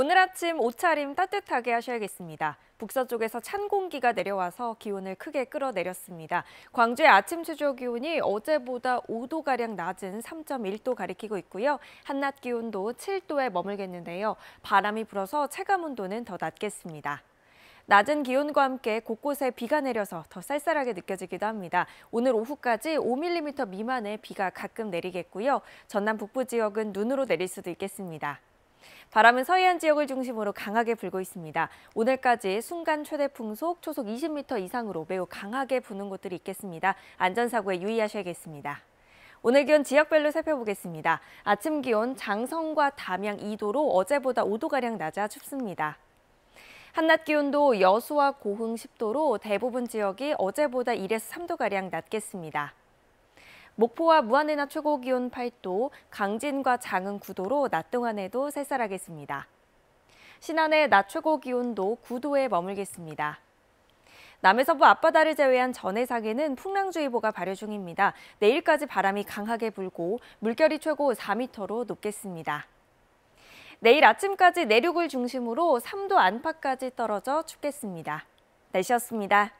오늘 아침 옷차림 따뜻하게 하셔야겠습니다. 북서쪽에서 찬 공기가 내려와서 기온을 크게 끌어내렸습니다. 광주의 아침 최저 기온이 어제보다 5도가량 낮은 3.1도 가리키고 있고요. 한낮 기온도 7도에 머물겠는데요. 바람이 불어서 체감 온도는 더 낮겠습니다. 낮은 기온과 함께 곳곳에 비가 내려서 더 쌀쌀하게 느껴지기도 합니다. 오늘 오후까지 5mm 미만의 비가 가끔 내리겠고요. 전남 북부 지역은 눈으로 내릴 수도 있겠습니다. 바람은 서해안 지역을 중심으로 강하게 불고 있습니다. 오늘까지 순간 최대 풍속 초속 20m 이상으로 매우 강하게 부는 곳들이 있겠습니다. 안전사고에 유의하셔야겠습니다. 오늘 기온 지역별로 살펴보겠습니다. 아침 기온 장성과 담양 2도로 어제보다 5도가량 낮아 춥습니다. 한낮 기온도 여수와 고흥 10도로 대부분 지역이 어제보다 1에서 3도가량 낮겠습니다. 목포와 무안대나 최고 기온 8도, 강진과 장흥 9도로 낮 동안에도 쌀쌀하겠습니다. 신안의 낮 최고 기온도 9도에 머물겠습니다. 남해서부 앞바다를 제외한 전해상에는 풍랑주의보가 발효 중입니다. 내일까지 바람이 강하게 불고 물결이 최고 4m로 높겠습니다. 내일 아침까지 내륙을 중심으로 3도 안팎까지 떨어져 춥겠습니다. 날씨습니다